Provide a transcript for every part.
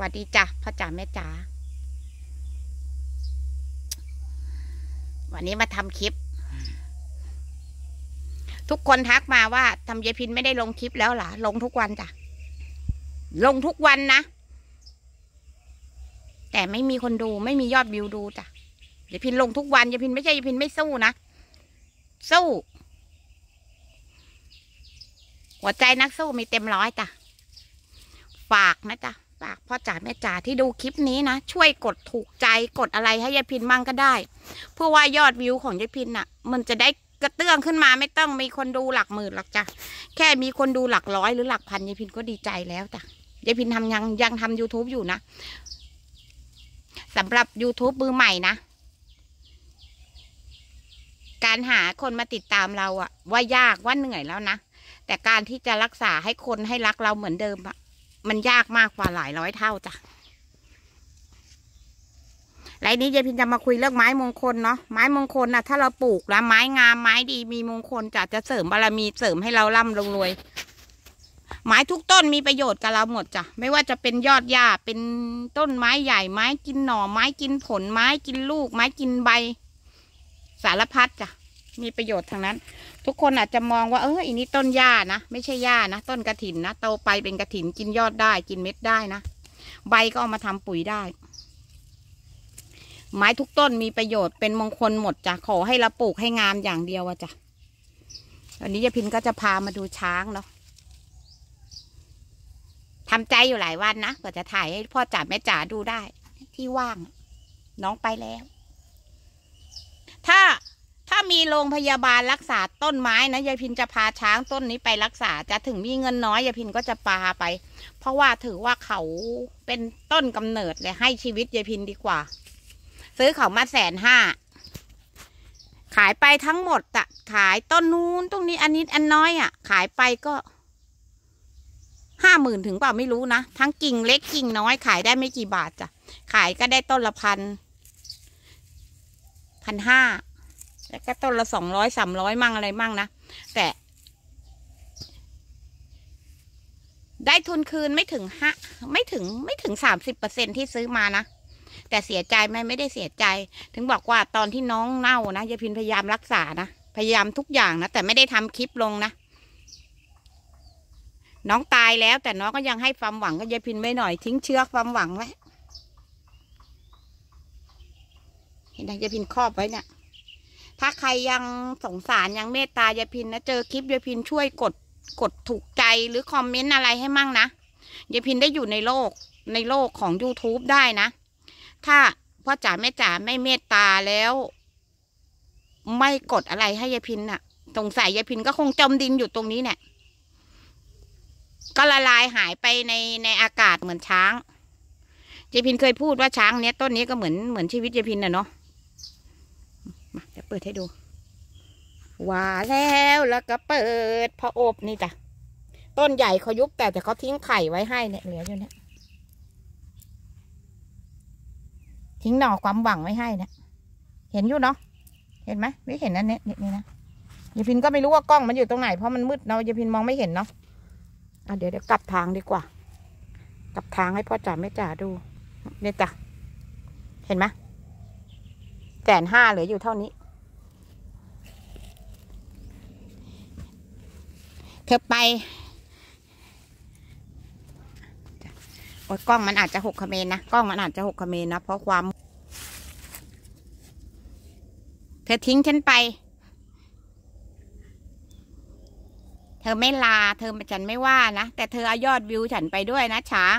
วัสดีจ้ะพ่อจ๋าแม่จ๋าวันนี้มาทำคลิป ทุกคนทักมาว่าทำเยพินไม่ได้ลงคลิปแล้วหรอลงทุกวันจ้ะลงทุกวันนะแต่ไม่มีคนดูไม่มียอดวิวดูจ้ะเยพินลงทุกวันเยพินไม่ใช่เยพินไม่สู้นะสู้หัวใจนักสู้มีเต็มร้อยจ้ะฝากนะจ๊ะฝากพ่อจ๋าแม่จ๋าที่ดูคลิปนี้นะช่วยกดถูกใจกดอะไรให้ยายพินมั่งก็ได้เพื่อว่ายอดวิวของยายพินน่ะ มันจะได้กระเตื้องขึ้นมาไม่ต้องมีคนดูหลักหมื่นหลักจ้ะแค่มีคนดูหลักร้อย หรือหลักพันยายพินก็ดีใจแล้วจ้ะยายพินทำยังยังทำ YouTube อยู่นะสำหรับ YouTube มือใหม่นะการหาคนมาติดตามเราอะว่ายากว่าเหนื่อยแล้วนะแต่การที่จะรักษาให้คนให้รักเราเหมือนเดิมอะมันยากมากกว่าหลายร้อยเท่าจ้ะไรนี้ยายพินจะมาคุยเรื่องไม้มงคลเนาะ ไม้มงคลนะถ้าเราปลูกแล้วไม้งามไม้ดีมีมงคลจะจะเสริมบารมีเสริมให้เราร่ำรวย ไม้ทุกต้นมีประโยชน์กับเราหมดจ้ะไม่ว่าจะเป็นยอดหญ้าเป็นต้นไม้ใหญ่ ไม้กินหน่อ ไม้กินผลไม้กินลูกไม้กินใบ สารพัดจ้ะมีประโยชน์ทางนั้นทุกคนอาจจะมองว่าเอออันนี้ต้นหญ้านะไม่ใช่หญ้านะต้นกระถินนะโตไปเป็นกระถินกินยอดได้กินเม็ดได้นะใบก็เอามาทำปุ๋ยได้ ไม้ทุกต้นมีประโยชน์เป็นมงคลหมดจ้ะขอให้เราปลูกให้งามอย่างเดียวอะจ้ะวันนี้ยาพินก็จะพามาดูช้างเนาะทำใจอยู่หลายวันนะก็จะถ่ายให้พ่อจ๋าแม่จ๋าดูได้ที่ว่าง น้องไปแล้ว ถ้าามีโรงพยาบาลรักษาต้นไม้นะยายพินจะพาช้างต้นนี้ไปรักษาจะถึงมีเงินน้อยยายพินก็จะพาไป เพราะว่าถือว่าเขาเป็นต้น กำเนิดเลยให้ชีวิตยายพินดีกว่า ซื้อเขามาแสนห้าขายไปทั้งหมดอะขายต้นนู้นตรงนี้อันนี้อันน้อยอะขายไปก็ห้าหมื่นถึงเปล่าไม่รู้นะทั้งกิ่งเล็กกิ่งน้อยขายได้ไม่กี่บาทจ้ะขายก็ได้ต้นละพันพันห้าแล้วก็ต้นละสองร้อยสามร้อยมั่งอะไรมั่งนะแต่ได้ทุนคืนไม่ถึงห้าไม่ถึงไม่ถึงสามสิบเปอร์เซ็นที่ซื้อมานะ แต่เสียใจไหมไม่ได้เสียใจ ถึงบอกว่าตอนที่น้องเน่านะยายพินพยายามรักษานะพยายามทุกอย่างนะแต่ไม่ได้ทำคลิปลงนะน้องตายแล้วแต่น้องก็ยังให้ความหวังกับยายพินไว้หน่อยทิ้งเชือกความหวังไว้เห็นไหมยายพินครอบไว้เนี่ยถ้าใครยังสงสารยังเมตตายายพินนะเจอคลิปยายพินช่วยกดกดถูกใจหรือคอมเมนต์อะไรให้มั่งนะยายพินได้อยู่ในโลกในโลกของ YouTube ได้นะ ถ้าพ่อจ๋าแม่จ๋าไม่เมตตาแล้ว ไม่กดอะไรให้ยายพินน่ะสงสัยยายพินก็คงจมดินอยู่ตรงนี้เนี่ยก็ละลายหายไปในในอากาศเหมือนช้างยายพินเคยพูดว่าช้างเนี้ยต้นนี้ก็เหมือนเหมือนชีวิตยายพินน่ะเนาะเปิดให้ดูว่าแล้วแล้วก็เปิดพออบนี่จ้ะ ต้นใหญ่เขายุบแต่แต่เขาทิ้งไข่ไว้ให้เนี่ยเหลืออยู่เนี่ยทิ้งหน่อความหวังไว้ให้เนี่ยเห็นอยู่เนาะเห็นไหมไม่เห็นนั่นเนี่ยนี่นะยาพินก็ไม่รู้ว่ากล้องมันอยู่ตรงไหนเพราะมันมืดเนาะยาพินมองไม่เห็นเนาะอ่ะ เดี๋ยวเดี๋ยวกลับทางดีกว่า กลับทางให้พ่อจ๋าแม่จ๋าดูเนี่ยจ้ะเห็นไหมแสนห้าเหลืออยู่เท่านี้เธอไป โอ้ยกล้องมันอาจจะหกคเมนนะ กล้องมันอาจจะหกคเมนนะ เพราะความ เธอทิ้งฉันไป เธอไม่ลาเธอฉันไม่ว่านะ แต่เธอเอายอดวิวฉันไปด้วยนะช้าง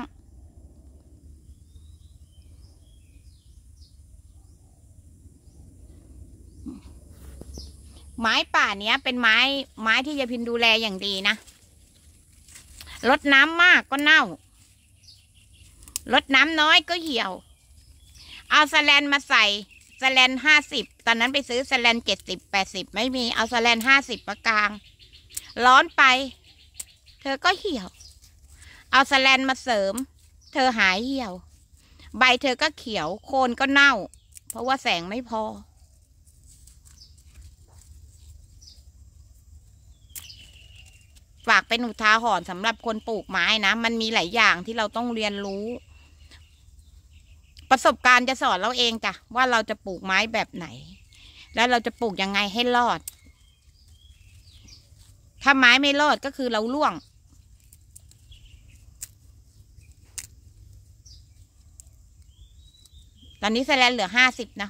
ไม้ป่าเนี้ยเป็นไม้ ไม้ที่ยายพินดูแลอย่างดีนะลดน้ำมากก็เน่า ลดน้ำน้อยก็เหี่ยว เอาสแลนมาใส่สแลนห้าสิบ ตอนนั้นไปซื้อสแลนเจ็ดสิบแปดสิบไม่มี เอาสแลนห้าสิบมากลาง ร้อนไป เธอก็เหี่ยว เอาสแลนมาเสริม เธอหายเหี่ยว ใบเธอก็เขียวโคนก็เน่า เพราะว่าแสงไม่พอฝากเป็นอุทาหรณ์สำหรับคนปลูกไม้นะ มันมีหลายอย่างที่เราต้องเรียนรู้ ประสบการณ์จะสอนเราเองจ้ะ ว่าเราจะปลูกไม้แบบไหน แล้วเราจะปลูกยังไงให้รอด ถ้าไม้ไม่รอดก็คือเราล่วง ตอนนี้แสลนเหลือห้าสิบนะ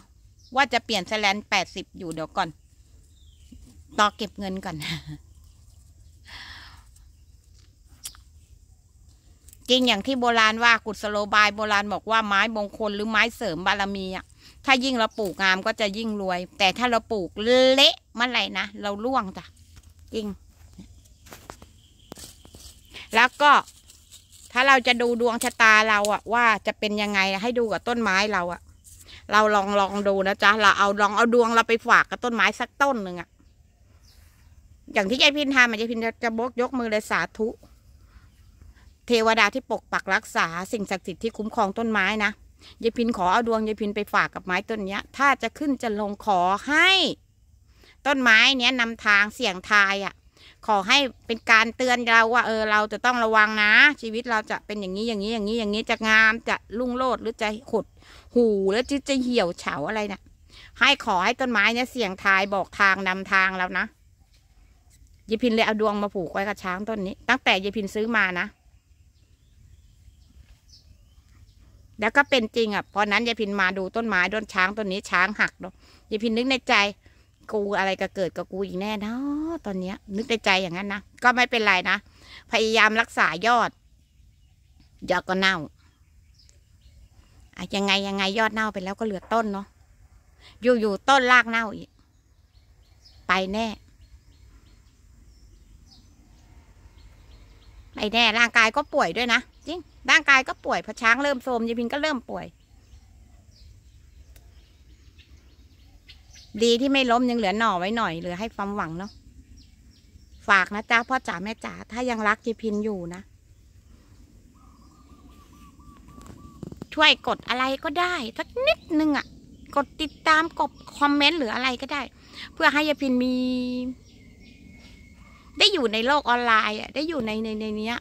ว่าจะเปลี่ยนแสลนแปดสิบอยู่เดี๋ยวก่อน ต่อเก็บเงินก่อนจริง อย่างที่โบราณว่ากุศโลบายโบราณบอกว่าไม้มงคล หรือไม้เสริมบารมีอ่ะถ้ายิ่งเราปลูกงามก็จะยิ่งรวย แต่ถ้าเราปลูกเละเมื่อไหร่นะเราล่วงจ้ะจริง แล้วก็ถ้าเราจะดูดวงชะตาเราอ่ะว่าจะเป็นยังไงให้ดูกับต้นไม้เราอ่ะ เราลองลองดูนะจ๊ะ เราเอาลองเอาดวงเราไปฝากกับต้นไม้สักต้นหนึ่งอ่ะ อย่างที่ยายพินทำยายพินจะบกยกมือเลยสาธุเทวดาที่ปกปักรักษาสิ่งศักดิ์สิทธิ์ที่คุ้มครองต้นไม้นะยายพินขอเอาดวงยายพินไปฝากกับไม้ต้นเนี้ย ถ้าจะขึ้นจะลงขอให้ ต้นไม้เนี้ยนำทางเสี่ยงทายอะ่ะ ขอให้เป็นการเตือนเราว่า เออเราจะต้องระวังนะ ชีวิตเราจะเป็นอย่างนี้อย่างนี้อย่างนี้อย่างนี้จะงามจะรุ่งโรจน์หรือจะขดหูแล้วจะจะเหี่ยวเฉาอะไรนะ่ยให้ขอให้ต้นไม้เนี้ยเสี่ยงทายบอกทางนำทางแล้วนะยายพินเลยเอาดวงมาผูกไว้กับช้างต้นนี้ ตั้งแต่ยายพินซื้อมานะแล้วก็เป็นจริงอ่ะพอนั้นยายพินมาดูต้นไม้ต้นช้างต้นนี้ช้างหักเนาะยายพินนึกในใจ กูอะไรก็เกิดกับกูอีกแน่นาะตอนเนี้ย นึกในใจอย่างนั้นนะ ก็ไม่เป็นไรนะ พยายามรักษายอดยอดก็เน่าอะยังไงยังไงยอดเน่าไปแล้วก็เหลือต้นเนาะ อยู่อยู่ต้นรากเน่าอีกไปแน่ไอ้แน่ร่างกายก็ป่วยด้วยนะจริงร่างกายก็ป่วยพอช้างเริ่มโทรมยายพินก็เริ่มป่วย ดีที่ไม่ล้มยังเหลือหน่อไว้หน่อยเหลือให้ความหวังเนาะฝากนะจ๊ะพ่อจ๋าแม่จ๋าถ้ายังรักยายพินอยู่นะช่วยกดอะไรก็ได้สักนิด นึงอะ่ะกดติดตามกดคอมเมนต์หรืออะไรก็ได้ เพื่อให้ยาพินมีได้อยู่ในโลกออนไลน์ อ่ะ ได้อยู่ในในในเนี้ย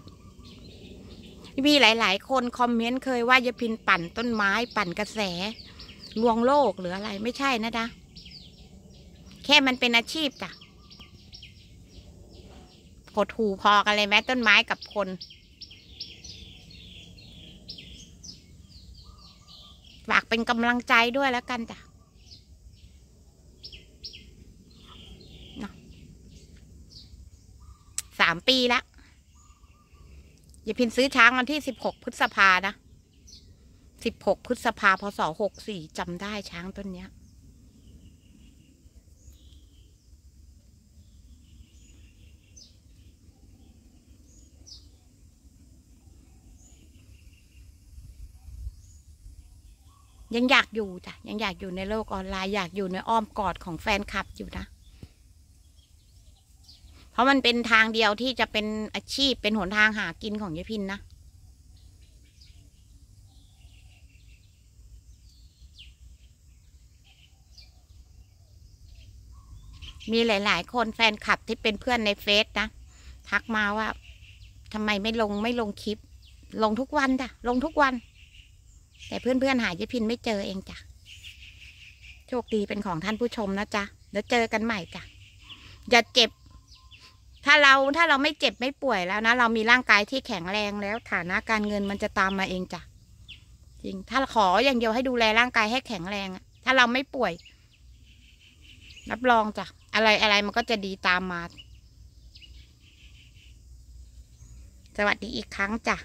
มีหลาย ๆ คนคอมเมนต์เคยว่ายพินปั่นต้นไม้ปั่นกระแสลวงโลกหรืออะไร ไม่ใช่นะดะแค่มันเป็นอาชีพจ้ะกดหูพอกันเลยแม้ต้นไม้กับคนฝากเป็นกำลังใจด้วยแล้วกันจ้ะามปี แล้วยายพินซื้อช้าง วันที่สิบหกพฤษภานะสิบหกพฤษภาพศหกสี่จำได้ช้างต้นเนี้ย ยังอยากอยู่ จ้ะ ยังอยากอยู่ในโลกออนไลน์อยากอยู่ในอ้อมกอดของแฟนคลับอยู่นะราะมันเป็นทางเดียวที่จะเป็นอาชีพเป็นหนทางหากินของยายพินนะ มีหลาย ๆ คนแฟนคลับที่เป็นเพื่อนในเฟซนะทักมาว่าทำไมไม่ลงไม่ลงคลิป ลงทุกวันจ้ะลงทุกวัน แต่เพื่อนๆหายยายพินไม่เจอเองจ้ะโชคดีเป็นของท่านผู้ชมนะจ๊ะแล้วเจอกันใหม่จ้ะอย่าเจ็บถ้าเราถ้าเราไม่เจ็บไม่ป่วยแล้วนะเรามีร่างกายที่แข็งแรงแล้วฐานะการเงินมันจะตามมาเองจ้ะจริง ถ้าขออย่างเดียวให้ดูแลร่างกายให้แข็งแรงถ้าเราไม่ป่วยรับรองจ้ะอะไรอะไรมันก็จะดีตามมาสวัสดีอีกครั้งจ้ะ